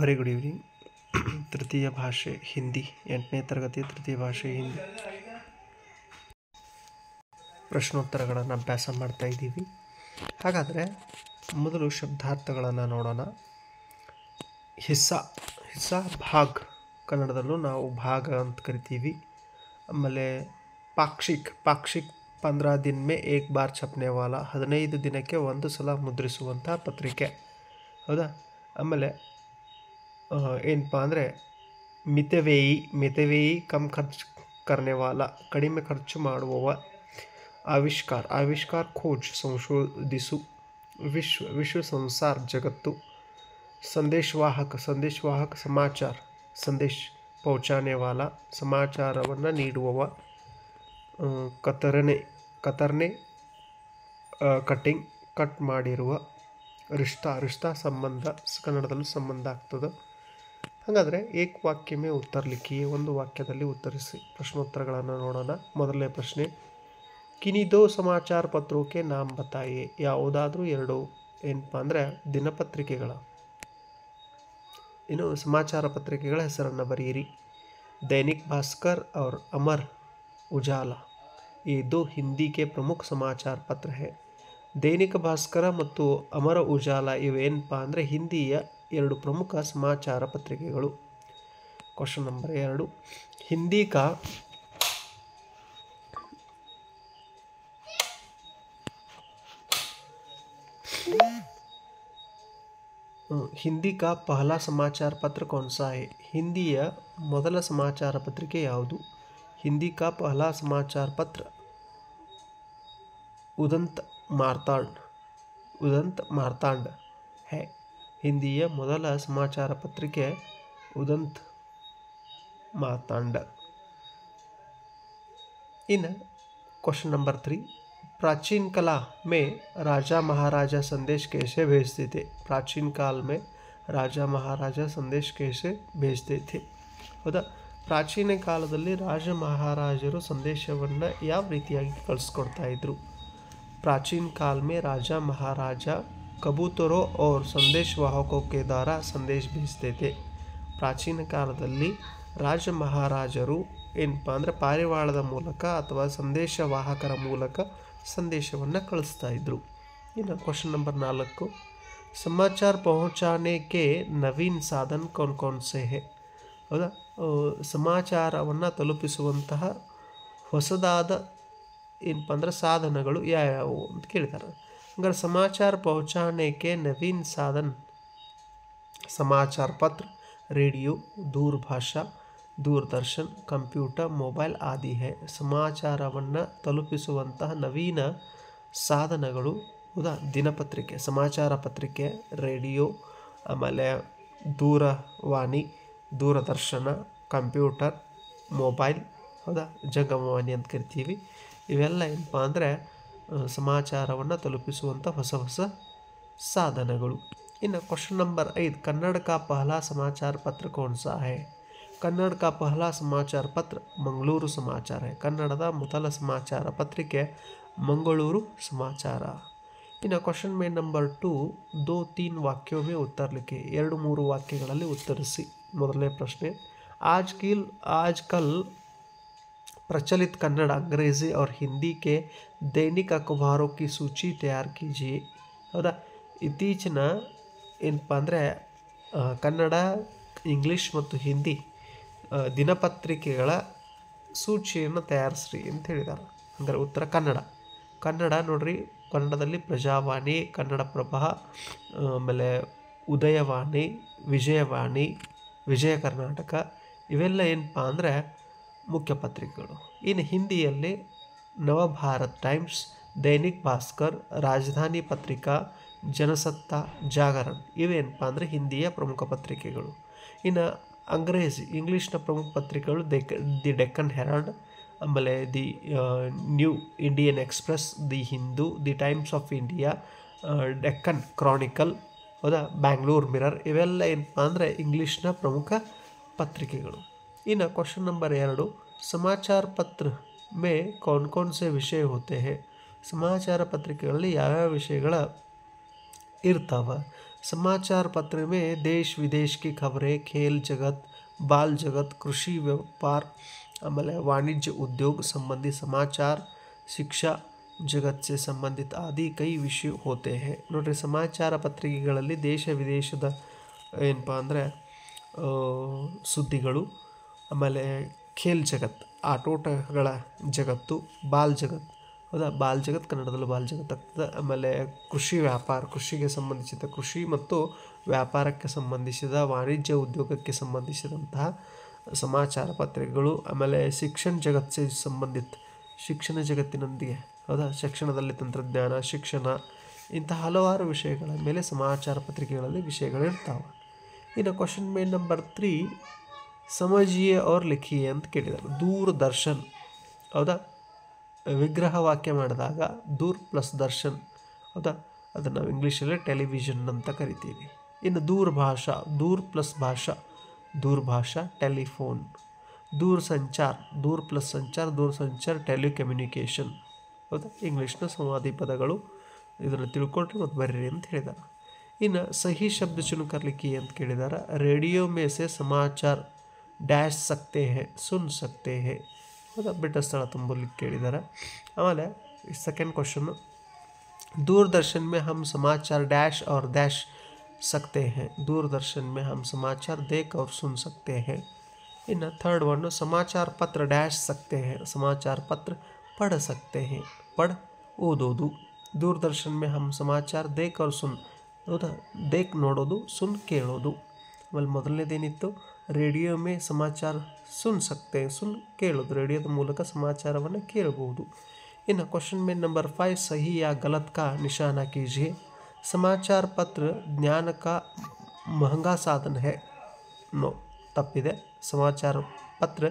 very good evening ತೃತೀಯ ಭಾಷೆ ಹಿಂದಿ ಎಂಟನೇ ತರಗತಿ ತೃತೀಯ ಭಾಷೆ ಹಿಂದಿ ಪ್ರಶ್ನೋತ್ತರಗಳನ್ನು ಅಭ್ಯಾಸ ಮಾಡ್ತಾ ಇದ್ದೀವಿ ಹಾಗಾದರೆ ಮೊದಲು ಶಬ್ದಾರ್ಥಗಳನ್ನು ನೋಡೋಣ ಹಿಸ್ಸಾ ಹಿಸ್ಸಾ ಭಾಗ್ ಕನ್ನಡದಲ್ಲೂ ನಾವು ಭಾಗ ಅಂತ ಕರಿತೀವಿ ಆಮೇಲೆ ಪಾಕ್ಷಿಕ್ ಪಾಕ್ಷಿಕ್ ಪಂದ್ರ ದಿನ ಮೇ ಏಕ್ ಬಾರ್ ವಾಲ ಹದಿನೈದು ದಿನಕ್ಕೆ ಒಂದು ಸಲ ಮುದ್ರಿಸುವಂಥ ಪತ್ರಿಕೆ ಹೌದಾ ಆಮೇಲೆ ಏನಪ್ಪ ಅಂದರೆ ಮಿತವೇಯಿ ಮಿತವೇಯಿ ಕಮ್ ಖರ್ಚು ಕರ್ನೆವಾಲ ಕಡಿಮೆ ಖರ್ಚು ಮಾಡುವವ ಆವಿಷ್ಕಾರ ಆವಿಷ್ಕಾರ ಖೋಜ್ ಸಂಶೋಧಿಸು ವಿಶ್ವ ವಿಶ್ವ ಸಂಸಾರ ಜಗತ್ತು ಸಂದೇಶವಾಹಕ ಸಂದೇಶವಾಹಕ ಸಮಾಚಾರ ಸಂದೇಶ ಪೌಚಾನೆವಾಲ ಸಮಾಚಾರವನ್ನು ನೀಡುವವ ಕತರನೆ ಕತರ್ನೆ ಕಟ್ಟಿಂಗ್ ಕಟ್ ಮಾಡಿರುವ ರಿಷ್ತಾ ರಿಷ್ತಾ ಸಂಬಂಧ ಕನ್ನಡದಲ್ಲೂ ಸಂಬಂಧ ಆಗ್ತದೆ ಹಾಗಾದರೆ ಉತ್ತರ ಉತ್ತರಲಿಕ್ಕೆ ಒಂದು ವಾಕ್ಯದಲ್ಲಿ ಉತ್ತರಿಸಿ ಪ್ರಶ್ನೋತ್ತರಗಳನ್ನು ನೋಡೋಣ ಮೊದಲನೇ ಪ್ರಶ್ನೆ ಕಿನಿದೋ ಸಮಾಚಾರ ಪತ್ರಕ್ಕೆ ನಾಮ ಬತಾಯೆ ಯಾವುದಾದ್ರೂ ಎರಡು ಏನಪ್ಪ ಅಂದರೆ ದಿನಪತ್ರಿಕೆಗಳ ಇನ್ನು ಸಮಾಚಾರ ಪತ್ರಿಕೆಗಳ ಹೆಸರನ್ನು ಬರೆಯಿರಿ ದೈನಿಕ್ ಭಾಸ್ಕರ್ और ಅಮರ್ ಉಜಾಲ ಈ ಹಿಂದಿಗೆ ಪ್ರಮುಖ ಸಮಾಚಾರ ಪತ್ರ ಹೇ ದೈನಿಕ ಭಾಸ್ಕರ ಮತ್ತು ಅಮರ ಉಜಾಲ ಇವೇನಪ್ಪ ಅಂದರೆ ಹಿಂದಿಯ ಎರಡು ಪ್ರಮುಖ ಸಮಾಚಾರ ಪತ್ರಿಕೆಗಳು ಕ್ವಶನ್ ನಂಬರ್ ಎರಡು ಹಿಂದಿ ಕಾ ಹಿಂದಿ ಕಾ ಪಹಲ ಸಮಾಚಾರ ಪತ್ರ ಕೌನ್ಸಾ ಹೇ ಹಿಂದಿಯ ಮೊದಲ ಸಮಾಚಾರ ಪತ್ರಿಕೆ ಯಾವುದು ಹಿಂದಿ ಕಾ ಪಹಲ ಸಮಾಚಾರ ಪತ್ರ ಉದಂತ ಮಾರ್ತಾಂಡ್ ಉದಂತ ಮಾರ್ತಾಂಡ್ ಹೇ ಹಿಂದಿಯ ಮೊದಲ ಸಮಾಚಾರ ಪತ್ರಿಕೆ ಉದಂತ್ ಮಾತಾಂಡ ಇನ್ನು ಕ್ವಶನ್ ನಂಬರ್ ತ್ರೀ ಪ್ರಾಚೀನ ಕಾಲ ಮೇ ರಾಜ ಮಹಾರಾಜ ಸಂದೇಶ ಕೇಶೆ भेजते ಪ್ರಾಚೀನ प्राचीन ಮೇ ರಾಜ ಮಹಾರಾಜ ಸಂದೇಶ ಕೇಸೆ ಭೇಜ್ತೈತಿ ಹೌದಾ ಪ್ರಾಚೀನ ಕಾಲದಲ್ಲಿ ರಾಜ ಮಹಾರಾಜರು ಸಂದೇಶವನ್ನು ಯಾವ ರೀತಿಯಾಗಿ ಕಳಿಸ್ಕೊಡ್ತಾ ಇದ್ರು ಪ್ರಾಚೀನ ಕಾಲ ಮೇ ರಾಜ ಮಹಾರಾಜ ಕಬೂತರೋ ಅವ್ರ ಸಂದೇಶ ಕೆ ದಾರ ಸಂದೇಶ ಬೀಸ್ತೈತೆ ಪ್ರಾಚೀನ ಕಾಲದಲ್ಲಿ ರಾಜ ಮಹಾರಾಜರು ಏನಪ್ಪ ಅಂದರೆ ಪಾರಿವಾಳದ ಮೂಲಕ ಅಥವಾ ಸಂದೇಶವಾಹಕರ ಮೂಲಕ ಸಂದೇಶವನ್ನು ಕಳಿಸ್ತಾ ಇದ್ರು ಇನ್ನು ಕ್ವಶನ್ ನಂಬರ್ ನಾಲ್ಕು ಸಮಾಚಾರ ಪಹುಚಾನೆಗೆ ನವೀನ್ ಸಾಧನ್ ಕೌನ್ ಕೌನ್ ಸೇಹೆ ಹೌದಾ ಸಮಾಚಾರವನ್ನು ತಲುಪಿಸುವಂತಹ ಹೊಸದಾದ ಏನಪ್ಪ ಅಂದರೆ ಸಾಧನಗಳು ಯಾವ್ಯಾವು ಅಂತ ಕೇಳ್ತಾರೆ अगर ಸಮಾಚಾರ पहुंचाने के नवीन साधन समाचार पत्र रेडियो दूरभाषा ದೂರದರ್ಶನ್ ಕಂಪ್ಯೂಟರ್ ಮೊಬೈಲ್ ಆದಿ ಹೇ ಸಮಾಚಾರವನ್ನು ತಲುಪಿಸುವಂತಹ ನವೀನ ಸಾಧನಗಳು ಹೌದಾ ದಿನಪತ್ರಿಕೆ ಸಮಾಚಾರ ಪತ್ರಿಕೆ ರೇಡಿಯೋ ಆಮೇಲೆ ದೂರವಾಣಿ ದೂರದರ್ಶನ ಕಂಪ್ಯೂಟರ್ ಮೊಬೈಲ್ ಹೌದಾ ಜಗಮವಾಣಿ ಅಂತ ಕರಿತೀವಿ ಇವೆಲ್ಲ ಏನಪ್ಪ ಅಂದರೆ ಸಮಾಚಾರವನ್ನು ತಲುಪಿಸುವಂಥ ಹೊಸ ಹೊಸ ಸಾಧನಗಳು ಇನ್ನು ಕ್ವಶನ್ ನಂಬರ್ ಐದು ಕನ್ನಡ ಕಾ ಪಹಲಾ ಸಮಾಚಾರ ಪತ್ರ ಕೌನ್ ಸಾ ಹೇ ಕನ್ನಡ ಕಾ ಪಹಲಾ ಸಮಾಚಾರ ಪತ್ರ ಮಂಗಳೂರು ಸಮಾಚಾರ ಹೇ ಕನ್ನಡದ ಮೊದಲ ಸಮಾಚಾರ ಪತ್ರಿಕೆ ಮಂಗಳೂರು ಸಮಾಚಾರ ಇನ್ನು ಕ್ವಶನ್ ಮೇ ನಂಬರ್ ಟು ದೋ ತೀನ್ ವಾಕ್ಯವೇ ಉತ್ತರಲಿಕ್ಕೆ ಎರಡು ಮೂರು ವಾಕ್ಯಗಳಲ್ಲಿ ಉತ್ತರಿಸಿ ಮೊದಲನೇ ಪ್ರಶ್ನೆ ಆಜ್ ಕಿಲ್ ಆಜ್ ಕಲ್ ಪ್ರಚಲಿತ ಕನ್ನಡ अंग्रेज़ी और ಹಿಂದಿ ಕೆ ದೈನಿಕ ಅಖಬಾರೋ ಸೂಚಿ ತಯಾರು ಕೀಜಿಯೆ ಹೌದಾ ಇತ್ತೀಚಿನ ಏನಪ್ಪ ಅಂದರೆ ಕನ್ನಡ ಇಂಗ್ಲೀಷ್ ಮತ್ತು ಹಿಂದಿ ದಿನಪತ್ರಿಕೆಗಳ ಸೂಚಿಯನ್ನು ತಯಾರಿಸ್ರಿ ಅಂತ ಹೇಳಿದ್ದಾರೆ ಅಂದರೆ ಉತ್ತರ ಕನ್ನಡ ಕನ್ನಡ ನೋಡ್ರಿ ಕನ್ನಡದಲ್ಲಿ ಪ್ರಜಾವಾಣಿ ಕನ್ನಡ ಕನ್ನಡಪ್ರಭ ಆಮೇಲೆ ಉದಯವಾಣಿ ವಿಜಯವಾಣಿ ವಿಜಯ ಕರ್ನಾಟಕ ಇವೆಲ್ಲ ಏನಪ್ಪ ಅಂದರೆ ಮುಖ್ಯ ಪತ್ರಿಕೆಗಳು ಇನ್ನು ಹಿಂದಿಯಲ್ಲಿ ನವಭಾರತ್ ಟೈಮ್ಸ್ ದೈನಿಕ್ ಭಾಸ್ಕರ್ ರಾಜಧಾನಿ ಪತ್ರಿಕಾ ಜನಸತ್ತಾ ಜಾಗರಣ್ ಇವೇನಪ್ಪ ಅಂದರೆ ಹಿಂದಿಯ ಪ್ರಮುಖ ಪತ್ರಿಕೆಗಳು ಇನ್ನು ಅಂಗ್ರೇಜಿ ಇಂಗ್ಲೀಷ್ನ ಪ್ರಮುಖ ಪತ್ರಿಕೆಗಳು ದೆಕ್ ದಿ ಡೆಕ್ಕನ್ ಹೆರಾಲ್ಡ್ ಆಮೇಲೆ the New Indian Express the Hindu the Times of India Deccan Chronicle ಹೌದಾ ಬ್ಯಾಂಗ್ಳೂರ್ ಮಿರರ್ ಇವೆಲ್ಲ ಏನಪ್ಪ ಅಂದರೆ ಇಂಗ್ಲೀಷ್ನ ಪ್ರಮುಖ ಪತ್ರಿಕೆಗಳು ಇನ್ನು ಕ್ವಶನ್ ನಂಬರ್ ಎರಡು ಸಮಾಚಾರ ಪತ್ರ ಮೇ ಕೌನ್ ಕೌನ್ ಸೆ ವಿಷಯ ಹೋತೆ ಹೇ ಸಮಾಚಾರ ಪತ್ರಿಕೆಗಳಲ್ಲಿ ಯಾವ್ಯಾವ ವಿಷಯಗಳ ಇರ್ತಾವ ಸಮಾಚಾರ ಪತ್ರ ಮೇ ದೇಶ ವಿದೇಶಕ್ಕೆ ಖಬರೆ ಖೇಲ್ ಜಗತ್ ಬಾಲ್ ಜಗತ್ ಕೃಷಿ ವ್ಯಾಪಾರ ಆಮೇಲೆ ವಾಣಿಜ್ಯ ಉದ್ಯೋಗ ಸಂಬಂಧಿ ಸಮಾಚಾರ ಶಿಕ್ಷಾ ಜಗತ್ ಸಂಬಂಧಿತ ಆದಿ ಕೈ ವಿಷಯ ಹೋತೆ ಹೇ ನೋಡಿರಿ ಸಮಾಚಾರ ಪತ್ರಿಕೆಗಳಲ್ಲಿ ದೇಶ ವಿದೇಶದ ಏನಪ್ಪ ಅಂದರೆ ಸುದ್ದಿಗಳು ಆಮೇಲೆ ಖೇಲ್ ಜಗತ್ ಆಟೋಟಗಳ ಜಗತ್ತು ಬಾಲ್ ಜಗತ್ ಹೌದಾ ಬಾಲ್ ಜಗತ್ ಕನ್ನಡದಲ್ಲಿ ಬಾಲ್ ಜಗತ್ ಆಗ್ತದೆ ಆಮೇಲೆ ಕೃಷಿ ವ್ಯಾಪಾರ ಕೃಷಿಗೆ ಸಂಬಂಧಿಸಿದ ಕೃಷಿ ಮತ್ತು ವ್ಯಾಪಾರಕ್ಕೆ ಸಂಬಂಧಿಸಿದ ವಾಣಿಜ್ಯ ಉದ್ಯೋಗಕ್ಕೆ ಸಂಬಂಧಿಸಿದಂತಹ ಸಮಾಚಾರ ಪತ್ರಿಕೆಗಳು ಆಮೇಲೆ ಶಿಕ್ಷಣ ಜಗತ್ ಸಂಬಂಧಿತ ಶಿಕ್ಷಣ ಜಗತ್ತಿನೊಂದಿಗೆ ಹೌದಾ ಶಿಕ್ಷಣದಲ್ಲಿ ತಂತ್ರಜ್ಞಾನ ಶಿಕ್ಷಣ ಇಂಥ ಹಲವಾರು ವಿಷಯಗಳ ಮೇಲೆ ಸಮಾಚಾರ ಪತ್ರಿಕೆಗಳಲ್ಲಿ ವಿಷಯಗಳು ಇನ್ನು ಕ್ವಶನ್ ಮೇನ್ ನಂಬರ್ ತ್ರೀ ಸಮಜಿಯೇ ಅವ್ರು ಲಿಖಿ ಅಂತ ಕೇಳಿದರು ದೂರದರ್ಶನ್ ಹೌದಾ ವಿಗ್ರಹ ವಾಕ್ಯ ಮಾಡಿದಾಗ ದೂರ್ ಪ್ಲಸ್ ದರ್ಶನ್ ಹೌದಾ ಅದನ್ನು ನಾವು ಇಂಗ್ಲೀಷಲ್ಲೇ ಟೆಲಿವಿಷನ್ ಅಂತ ಕರಿತೀವಿ ಇನ್ನು ಭಾಷಾ ದೂರ್ ಪ್ಲಸ್ ಭಾಷಾ ಭಾಷಾ ಟೆಲಿಫೋನ್ ದೂರ ಸಂಚಾರ್ ದೂರ್ ಪ್ಲಸ್ ಸಂಚಾರ್ ದೂರ ಸಂಚಾರ್ ಟೆಲಿಕಮ್ಯುನಿಕೇಷನ್ ಹೌದಾ ಇಂಗ್ಲೀಷ್ನ ಸಂವಾದಿ ಪದಗಳು ಇದನ್ನು ತಿಳ್ಕೊಟ್ರೆ ಮತ್ತು ಬರ್ರಿ ಅಂತ ಹೇಳಿದ್ದಾರೆ ಇನ್ನು ಸಹಿ ಶಬ್ದ ಚುನುಕರ್ಲಿಕ್ಕೆ ಅಂತ ಕೇಳಿದಾರೆ ರೇಡಿಯೋ ಮೇಸೆ ಸಮಾಚಾರ್ डैश सकते हैं सुन सकते ಹೇ ಹೌದಾ स्थल ಸ್ಥಳ ತುಂಬಲಿಕ್ಕೆ आमले सेकेंड क्वेश्चन दूरदर्शन में हम समाचार डैश और डैश सकते हैं दूरदर्शन में हम समाचार देख और सुन सकते हैं इन थर्ड वन समाचार पत्र डैश सकते हैं समाचार पत्र पढ़ सकते हैं पढ़ ओ दो दूरदर्शन में हम समाचार देख और सुन ಹೌದಾ ದೇಕ್ ನೋಡೋದು ಸುನ್ ಕೇಳೋದು ಆಮೇಲೆ रेडियो में समाचार सुन सकते सुन केळु रेडियो द ಮೂಲಕ સમાચારವನ್ನು ಕೇಳಬಹುದು ಇನ್ನ ಕ್ವೆಶ್ಚನ್ ಮೇನ್ ನಂಬರ್ 5 ಸರಿ ಯಾ ಗಲತ್ ಕಾ निशानांकೀಜಿ સમાચાર ಪತ್ರ ಜ್ಞಾನಕ ಮಹಂಗಾ ಸಾಧನ ಹೆ ನಾ ತಪ್ಪಿದೆ સમાચાર ಪತ್ರ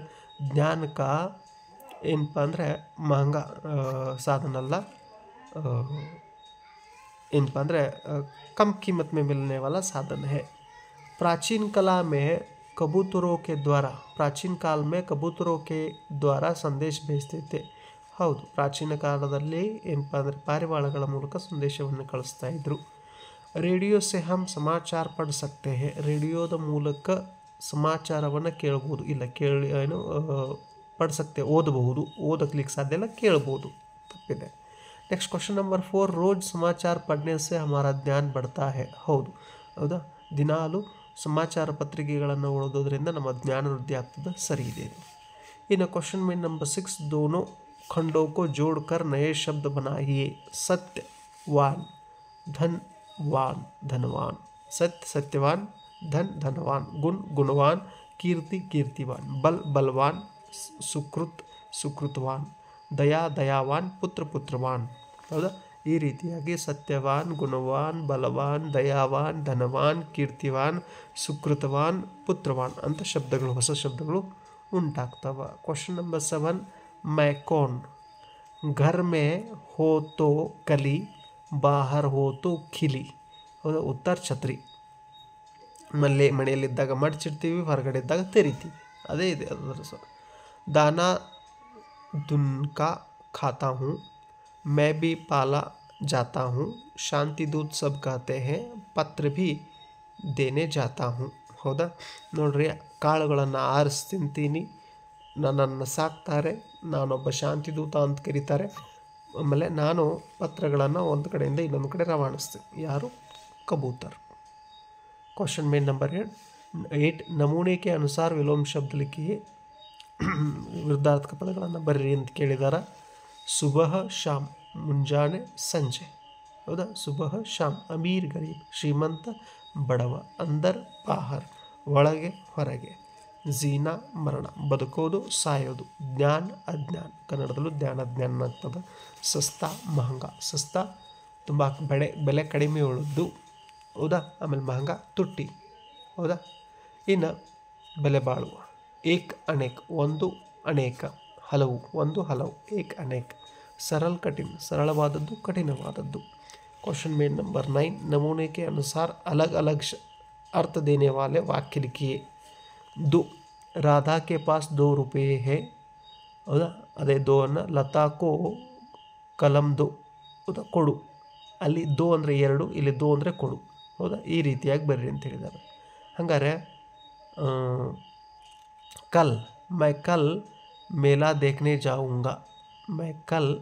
ಜ್ಞಾನಕ ಎಂತಾಂದ್ರೆ ಮಹಂಗಾ ಸಾಧನ ಅಲ್ಲ ಎಂತಾಂದ್ರೆ ಕಂ ಕಿಮ್ಮತ್ ಮೇ ಮಿಲ್ನೆ ವಾಲಾ ಸಾಧನ ಹೆ ಪ್ರಾಚೀನ ಕಲಾ ಮೇ कबूतरों के ದ್ವಾರ ಪ್ರಾಚೀನ ಕಾಲ ಮೇ ಕಬೂತರೋ ಕೆ ಸಂದೇಶ ಭೇಜಿಸ್ತಿದ್ದೆ ಹೌದು ಪ್ರಾಚೀನ ಕಾಲದಲ್ಲಿ ಏನಪ್ಪ ಅಂದರೆ ಪಾರಿವಾಳಗಳ ಮೂಲಕ ಸಂದೇಶವನ್ನು ಕಳಿಸ್ತಾ ಇದ್ದರು ರೇಡಿಯೋ ಸೆ ಹಮ್ ಸಮಾಚಾರ ಪಡ್ ರೇಡಿಯೋದ ಮೂಲಕ ಸಮಾಚಾರವನ್ನು ಕೇಳ್ಬೋದು ಇಲ್ಲ ಕೇಳಿ ಏನು ಪಡಿಸಕ್ತೆ ಓದಬಹುದು ಓದಕ್ಲಿಕ್ಕೆ ಸಾಧ್ಯ ಇಲ್ಲ ಕೇಳ್ಬೋದು ತಪ್ಪಿದೆ ನೆಕ್ಸ್ಟ್ ಕ್ವಶನ್ ನಂಬರ್ ಫೋರ್ ರೋಜ್ ಸಮಾಚಾರ ಪಡ್ನೆ ಸೆ ಹಮಾರ ಜ್ಞಾನ ಬಡ್ತಾ ಹೇ ಹೌದು ಹೌದಾ ದಿನಾಲು समाचार पत्रीقيಗಳನ್ನು ಓದುವುದರಿಂದ ನಮ್ಮ ಜ್ಞಾನ ವೃದ್ಧಿಯಾಗುತ್ತದೆ ಸರಿ ಇದೆ ಇನ್ನ ಕ್ವೆಶ್ಚನ್ ನಂಬರ್ 6 دونوں ಖಂಡೋ ಕೋ ಜೋಡ್ ಕರ್ ನಯೆ ಶಬ್ಧ બનાઈએ ಸತ್ಯ ವಾನ್ ಧನ್ ವಾನ್ ಧನವಾನ್ ಸತ್ಯ ಸತ್ಯವಾನ್ ಧನ್ ಧನವಾನ್ ಗುಣ ಗುಣವಾನ್ ಕೀರ್ತಿ ಕೀರ್ತಿವಾನ್ ಬಲ್ ಬಲ್ವಾನ್ ಸುಕೃತ ಸುಕೃತವಾನ್ ದಯಾ ದಯವಾನ್ ಪುತ್ರ ಪುತ್ರವಾನ್ ಹೌದಾ ಈ ರೀತಿಯಾಗಿ ಸತ್ಯವಾನ್ ಗುಣವಾನ್ ಬಲವಾನ್ ದಯಾವಾನ್ ಧನವಾನ್ ಕೀರ್ತಿವಾನ್ ಸುಕೃತವಾನ್ ಪುತ್ರವಾನ್ ಅಂತ ಶಬ್ದಗಳು ಹೊಸ ಶಬ್ದಗಳು ಉಂಟಾಗ್ತವೆ ಕ್ವಶನ್ ನಂಬರ್ ಸೆವೆನ್ ಮೈಕೋನ್ ಘರ್ ಮೇ ಹೋತೋ ಕಲಿ ಬಾಹರ್ ಹೋತೋ ಖಿಲಿ ಉತ್ತರ ಛತ್ರಿ ಮಲ್ಲೆ ಮನೆಯಲ್ಲಿದ್ದಾಗ ಮಡಚಿಡ್ತೀವಿ ಹೊರಗಡೆ ಇದ್ದಾಗ ತೆರಿತೀವಿ ಅದೇ ಇದೆ ಅದರ ದಾನ ದುನ್ಕಾ ಖಾತಾ ಹೂ मैं भी पाला जाता हूं शांतिदूत सब कहते हैं पत्र भी देने जाता हूं होता 몰리 काळಗಳನ್ನ ಆರಿಸ್ತೀನಿ ನನನ ಸಾಕ್ತಾರೆ ನಾನು ಒಬ್ಬ ಶಾಂತಿ ದೂತ ಅಂತ ಕರಿತಾರೆ ಆಮೇಲೆ ನಾನು ಪತ್ರಗಳನ್ನ ಒಂದ ಕಡೆ ಇಂದ ಇನ್ನೊಂದು ಕಡೆ ರವಾಣಿಸ್ತೀನಿ ಯಾರು कबूतर क्वेश्चन मेन नंबर 8 ನಮೂನೆ کے अनुसार विलोम शब्द लिखिए ವಿರುದ್ಧಾರ್ಥಕ ಪದಗಳನ್ನು ಬರಿ ಅಂತ ಕೇಳಿದಾರ ಸುಬಹ ಶ್ಯಾಮ್ ಮುಂಜಾನೆ ಸಂಜೆ ಹೌದಾ ಸುಬಹ ಶ್ಯಾಮ್ ಅಮೀರ್ ಗರೀಬ್ ಶ್ರೀಮಂತ ಬಡವ ಅಂದರ್ ಬಾಹರ್ ಒಳಗೆ ಹೊರಗೆ ಜೀನಾ ಮರಣ ಬದುಕೋದು ಸಾಯೋದು ಜ್ಞಾನ ಅಜ್ಞಾನ ಕನ್ನಡದಲ್ಲೂ ಜ್ಞಾನ ಜ್ಞಾನ ಆಗ್ತದೆ ಸಸ್ತಾ ಮಹಂಗ ಸಸ್ತಾ ತುಂಬ ಬೆಳೆ ಬೆಲೆ ಕಡಿಮೆ ಉಳಿದು ಹೌದಾ ಆಮೇಲೆ ಮಹಂಗ ತುಟ್ಟಿ ಹೌದಾ ಇನ್ನು ಬೆಲೆ ಬಾಳುವ ಏಕ್ ಅನೇಕ ಒಂದು ಅನೇಕ ಹಲವು ಒಂದು ಹಲವು ಏಕ್ ಅನೇಕ್ ಸರಳ ಕಠಿಣ ಸರಳವಾದದ್ದು ಕಠಿಣವಾದದ್ದು ಕ್ವಶನ್ ಮೇನ್ ನಂಬರ್ ನೈನ್ ನಮೂನೆಗೆ ಅನುಸಾರ ಅಲಗ್ ಅಲಗ್ ಅರ್ಥ ದೇನೆ ವಾಲೆ ವಾಲೆ वाक्य ದು ರಾಧಾ ಕೆ ಪಾಸ್ ದೋ ಹೇ ಹೌದಾ ಅದೇ ದೋ ಅನ್ನು ಕೋ ಕಲಂ ದೋ ಹೌದಾ ಕೊಡು ಅಲ್ಲಿ ದೋ ಅಂದರೆ ಎರಡು ಇಲ್ಲಿ ದೋ ಅಂದರೆ ಕೊಡು ಹೌದಾ ಈ ರೀತಿಯಾಗಿ ಬರ್ರಿ ಅಂತ ಹೇಳಿದ್ದಾರೆ ಹಂಗಾರೆ ಕಲ್ ಮೈ ಕಲ್ मेला देखने जाऊंगा मैं कल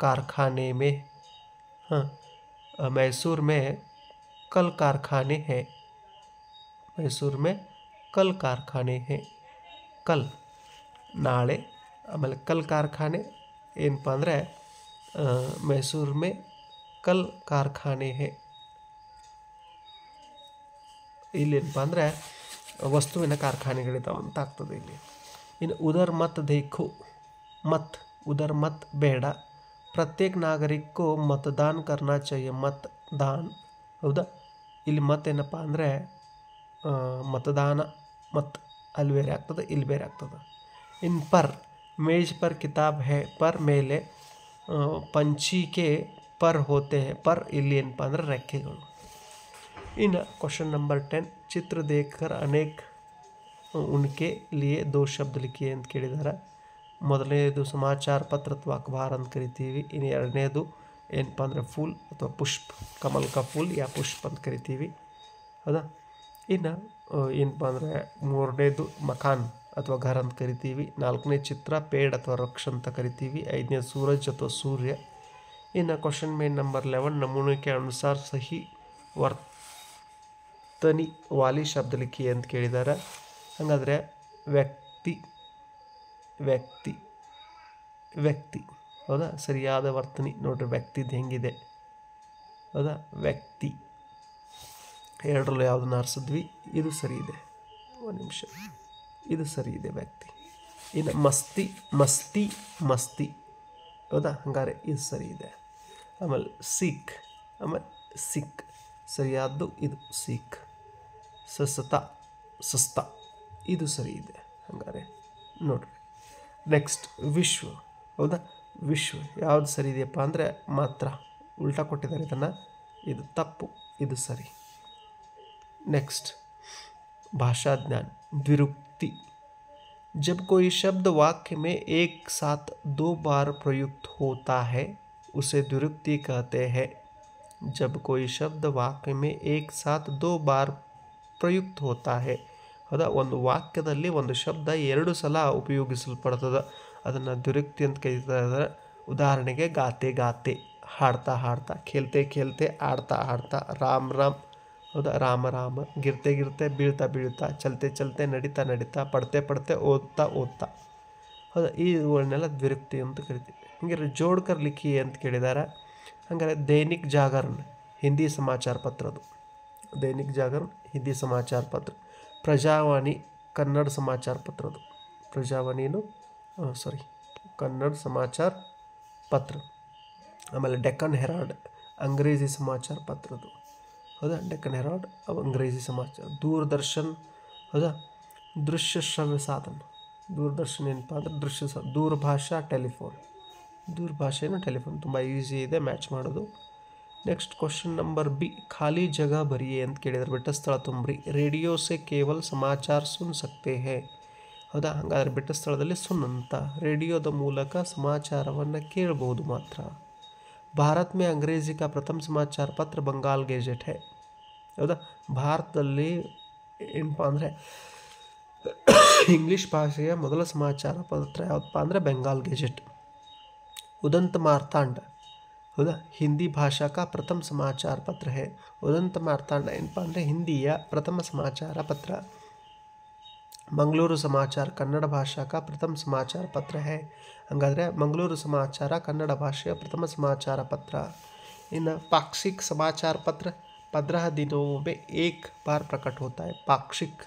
कारखाने में हाँ मैसूर में कल कारखाने हैं मैसूर में कल कारखाने हैं कल नाले मतलब कल कारखाने इन पंद्रह मैसूर में कल कारखाने हैं इले पंद्रह वस्तु कारखाने तक तो ಇನ್ನು उधर मत देखो मत उधर मत बेड़ा प्रत्येक नागरिक को मतदान करना चाहिए मतदान होदा इले मत ಏನಪ್ಪ ಅಂದ್ರೆ ಮತದಾನ ಮತ ಅಲ್ವೇರ್ ಆಗತದ ಇಲ್ಬೇರ್ ಆಗತದ ಇನ್ ಪರ ಮೇಜ್ ಪರ ಕಿತಾಬ್ ہے ಪರ ಮೇಲೇ ಪಂಚೀಕೆ ಪರ hote hain ಪರ ಇಲ್ ಏನಪ್ಪ ಅಂದ್ರೆ ರೆಕ್ಕೆಗಳು ಇನ ಕ್ವೆಶ್ಚನ್ ನಂಬರ್ 10 ಚಿತ್ರ ದೇಖರ ಅನೇಕ उनके लिए दो शब्द ಅಂತ ಕೇಳಿದ್ದಾರೆ ಮೊದಲನೇದು ಸಮಾಚಾರ ಪತ್ರ ಅಥವಾ ಅಖಬಾರ್ ಅಂತ ಕರಿತೀವಿ ಇನ್ನು ಎರಡನೇದು ಏನಪ್ಪ ಅಂದರೆ ಫುಲ್ ಅಥವಾ ಪುಷ್ಪ ಕಮಲ್ಕ ಫುಲ್ ಫೂಲ್ ಯಾ ಪುಷ್ಪ ಅಂತ ಕರಿತೀವಿ ಹೌದಾ ಇನ್ನು ಏನಪ್ಪ ಅಂದರೆ ಮೂರನೇದು ಮಖಾನ್ ಅಥವಾ ಘರ್ ಅಂತ ಕರಿತೀವಿ ನಾಲ್ಕನೇ ಚಿತ್ರ ಪೇಡ್ ಅಥವಾ ರಕ್ಷ ಅಂತ ಕರಿತೀವಿ ಐದನೇ ಸೂರಜ್ ಅಥವಾ ಸೂರ್ಯ ಇನ್ನು ಕ್ವಶನ್ ಮೇನ್ ನಂಬರ್ ಲೆವೆನ್ ನಮೂನಿಕೆ ಅನುಸಾರ ಸಹಿ ವರ್ತನಿ ವಾಲಿ ಶಬ್ದ ಲಿಖಿ ಅಂತ ಕೇಳಿದ್ದಾರೆ ಹಾಗಾದರೆ ವ್ಯಕ್ತಿ ವ್ಯಕ್ತಿ ವ್ಯಕ್ತಿ ಹೌದಾ ಸರಿಯಾದ ವರ್ತನೆ ನೋಡ್ರಿ ವ್ಯಕ್ತಿದ್ದು ಹೆಂಗಿದೆ ಹೌದಾ ವ್ಯಕ್ತಿ ಎರಡರಲ್ಲೂ ಯಾವುದನ್ನು ಆರಿಸಿದ್ವಿ ಇದು ಸರಿ ಇದೆ ಒಂದು ನಿಮಿಷ ಇದು ಸರಿ ಇದೆ ವ್ಯಕ್ತಿ ಇನ್ನು ಮಸ್ತಿ ಮಸ್ತಿ ಮಸ್ತಿ ಹೌದಾ ಹಂಗಾರೆ ಇದು ಸರಿ ಇದೆ ಆಮೇಲೆ ಸಿಖ್ ಆಮೇಲೆ ಸಿಖ್ ಸರಿಯಾದ್ದು ಇದು ಸಿಖ್ ಸಸ್ತ ಸುಸ್ತ ಇದು ಸರಿ ಇದೆ ಹಾಗಾರೆ ನೋಡಿ ನೆಕ್ಸ್ಟ್ ವಿಶ್ವ ಹೌದಾ ವಿಶ್ವ ಯಾವದು ಸರಿ ಇದೆಯಪ್ಪ ಅಂದ್ರೆ ಮಾತ್ರ ಉಲ್ಟಾ ಕೊಟ್ಟಿದ್ದಾರೆ ಇದನ್ನ ಇದು ತಪ್ಪು ಇದು ಸರಿ ನೆಕ್ಸ್ಟ್ ಭಾಷಾಜ್ಞಾನ ದ್ವಿರುಕ್ತಿ जब कोई शब्द वाक्य में एक साथ दो बार प्रयुक्त होता है उसे द्विरुक्ति कहते हैं जब कोई शब्द वाक्य में एक साथ दो बार प्रयुक्त होता है ಹೌದಾ ಒಂದು ವಾಕ್ಯದಲ್ಲಿ ಒಂದು ಶಬ್ದ ಎರಡು ಸಲ ಉಪಯೋಗಿಸಲ್ಪಡ್ತದ ಅದನ್ನು ದುರಕ್ತಿ ಅಂತ ಕರೀತಾ ಇದ್ದಾರೆ ಉದಾಹರಣೆಗೆ ಗಾತೆ ಗಾತೆ ಹಾಡ್ತಾ ಹಾಡ್ತಾ ಖೇಲ್ತೆ ಖೇಲ್ತೆ ಆಡ್ತಾ ಆಡ್ತಾ ರಾಮ್ ರಾಮ್ ಹೌದಾ ರಾಮ ರಾಮ ಗಿರ್ತೆ ಗಿರ್ತೆ ಬೀಳ್ತಾ ಬೀಳ್ತಾ ಚಲ್ತೆ ಚಲ್ತೆ ನಡೀತಾ ನಡೀತಾ ಪಡ್ತೆ ಪಡ್ತೆ ಓದ್ತಾ ಓದ್ತಾ ಹೌದಾ ಇವುಗಳನ್ನೆಲ್ಲ ದ್ವಿರಕ್ತಿ ಅಂತ ಕರಿತೀವಿ ಹಂಗಾರೆ ಜೋಡ್ಕರ್ ಲಿಖಿ ಅಂತ ಕೇಳಿದ್ದಾರೆ ಹಂಗಾರೆ ದೈನಿಕ್ ಜಾಗರಣ್ ಹಿಂದಿ ಸಮಾಚಾರ ಪತ್ರದು ದೈನಿಕ್ ಜಾಗರಣ್ ಹಿಂದಿ ಸಮಾಚಾರ ಪತ್ರ ಪ್ರಜಾವಾಣಿ ಕನ್ನಡ ಸಮಾಚಾರ ಪತ್ರದು ಪ್ರಜಾವಾಣಿನೂ ಸಾರಿ ಕನ್ನಡ ಸಮಾಚಾರ ಪತ್ರ ಆಮೇಲೆ ಡೆಕ್ಕನ್ ಹೆರಾಲ್ಡ್ ಅಂಗ್ರೇಜಿ ಸಮಾಚಾರ ಪತ್ರದು ಹೌದಾ ಡೆಕ್ಕನ್ ಹೆರಾಲ್ಡ್ ಅವು ಅಂಗ್ರೇಜಿ ಸಮಾಚಾರ ದೂರದರ್ಶನ್ ಹೌದಾ ದೃಶ್ಯ ಶ್ರವ್ಯ ಸಾಧನ ದೂರದರ್ಶನ್ ಏನಪ್ಪ ಅಂದರೆ ದೃಶ್ಯ ಸಾಧ ದೂರಭಾಷಾ ಟೆಲಿಫೋನ್ ದೂರಭಾಷೆಯೂ ಟೆಲಿಫೋನ್ ತುಂಬ ಈಸಿ ಇದೆ ಮ್ಯಾಚ್ ಮಾಡೋದು ನೆಕ್ಸ್ಟ್ ಕ್ವೆಶ್ಚನ್ ನಂಬರ್ ಬಿ ಖಾಲಿ ಜಗಾ ಭರಿಯೆ ಅಂತ ಕೇಳಿದ್ರು ಬಟ ಸ್ಥಳ ತುಂಬಿರಿ ರೇಡಿಯೋ ಸೇ ಕೇವಲ ಸಮಾಚಾರ सुन سکتے ہیں ಹೌದಾ ಹಂಗಾದ್ರೆ ಬಟ ಸ್ಥಳದಲ್ಲಿ सुनಂತ ರೇಡಿಯೋ ದ ಮೂಲಕ ಸಮಾಚಾರವನ್ನು ಕೇಳಬಹುದು ಮಾತ್ರ ಭಾರತ್ ಮೇ ಆಂಗ್ಲಜಿ ಕಾ ಪ್ರಥಮ ಸಮಾಚಾರ ಪತ್ರ ಬಂಗಾಲ್ ಗಜೆಟ್ ಹೇ ಹೌದಾ ಭಾರತಲ್ಲಿ ಏನಪ್ಪಾ ಅಂದ್ರೆ ಇಂಗ್ಲಿಷ್ ಭಾಷೆಯ ಮೊದಲ ಸಮಾಚಾರ ಪತ್ರಿಕೆ ಯಾವುದು ಅಂದ್ರೆ ಬಂಗಾಲ್ ಗಜೆಟ್ ಉದಂತ ಮಾರ್ಥಂಡ ಹೌದಾ ಹಿಂದಿ ಭಾಷಾ ಕಾ ಪ್ರಥಮ ಸಮಾಚಾರ ಪತ್ರ ಹೇ ಉದಂತ ಮಾರ್ತಾಂಡ ಏನಪ್ಪ ಅಂದರೆ ಹಿಂದಿಯ ಪ್ರಥಮ ಸಮಾಚಾರ ಪತ್ರ ಮಂಗಳೂರು ಸಮಾಚಾರ ಕನ್ನಡ ಭಾಷಾ ಕಾ ಪ್ರಥಮ ಸಮಾಚಾರ ಪತ್ರ ಹೇ ಹಂಗಾದರೆ ಮಂಗಳೂರು ಸಮಾಚಾರ ಕನ್ನಡ ಭಾಷೆಯ ಪ್ರಥಮ ಸಮಾಚಾರ ಪತ್ರ ಇನ್ನು ಪಾಕ್ಷಿಕ್ ಸಮಾಚಾರ ಪತ್ರ ಪದ್ರಹ दिनों ಏಕ್ ಬಾರ್ ಪ್ರಕಟ ಹೋತಾಯ ಪಾಕ್ಷಿಕ್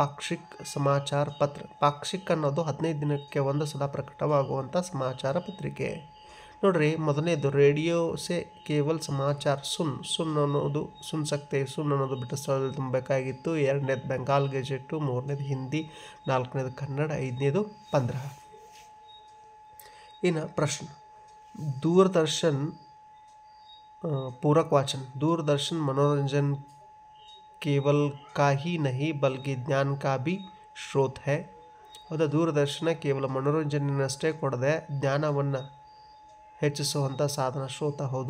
ಪಾಕ್ಷಿಕ್ ಸಮಾಚಾರ ಪತ್ರ ಪಾಕ್ಷಿಕ್ ಅನ್ನೋದು ಹದಿನೈದು ದಿನಕ್ಕೆ ಒಂದು ಸಲ ಪ್ರಕಟವಾಗುವಂಥ ಸಮಾಚಾರ ಪತ್ರಿಕೆ ನೋಡ್ರಿ ಮೊದಲನೇದು ರೇಡಿಯೋ ಸೇ ಕೇವಲ್ ಸಮಾಚಾರ ಸುನ್ ಸುನ್ ಅನ್ನೋದು ಸುನ್ ಸಕ್ತೆ ಸುನ್ ಅನ್ನೋದು ಬಿಟ್ಟ ಸ್ಥಳದಲ್ಲಿ ತುಂಬಬೇಕಾಗಿತ್ತು ಎರಡನೇದು ಬೆಂಗಾಲ್ ಗೆಜೆಟ್ಟು ಮೂರನೇದು ಹಿಂದಿ ನಾಲ್ಕನೇದು ಕನ್ನಡ ಐದನೇದು ಪಂದ್ರ ಇನ್ನು ಪ್ರಶ್ನೆ ದೂರದರ್ಶನ್ ಪೂರಕ ವಾಚನ್ ದೂರದರ್ಶನ್ ಮನೋರಂಜನ್ ಕೇವಲ್ ಕಾಹಿ ನಹಿ ಬಲ್ಗಿ ಜ್ಞಾನ ಕಾಬಿ ಶ್ರೋತ್ ಹೇ ಹೌದಾ ದೂರದರ್ಶನ ಕೇವಲ ಮನೋರಂಜನೆಯನ್ನಷ್ಟೇ ಕೊಡದೆ ಜ್ಞಾನವನ್ನು हम साधन श्रोत हो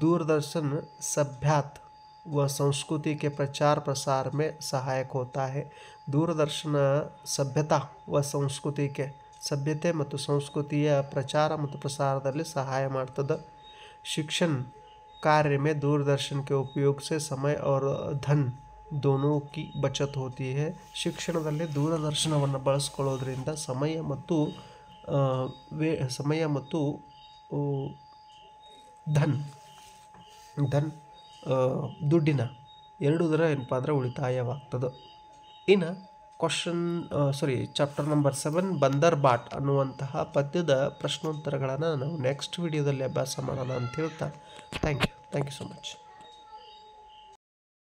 दूरदर्शन सभ्यात व संस्कृति के प्रचार प्रसार में सहायक होता है दूरदर्शन सभ्यता व संस्कृति के सभ्यते संस्कृत प्रचार प्रसार सहायत शिक्षण कार्य में दूरदर्शन के उपयोग से समय और धन दोनों की बचत होती है शिक्षण दूरदर्शन बड़स्कोद्र समय वे समय ಧನ್ ಧನ್ ದುಡ್ಡಿನ ಎರಡುದರ ಏನಪ್ಪ ಅಂದ್ರೆ ಉಳಿತಾಯವಾಗ್ತದೆ ಇನ್ನು question sorry chapter number seven Bandar Baant ಅನ್ನುವಂತಹ ಪದ್ಯದ ಪ್ರಶ್ನೋತ್ತರಗಳನ್ನು ನಾವು ನೆಕ್ಸ್ಟ್ ವಿಡಿಯೋದಲ್ಲಿ ಅಭ್ಯಾಸ ಮಾಡೋಣ ಅಂತ ಹೇಳ್ತಾ thank you thank you so much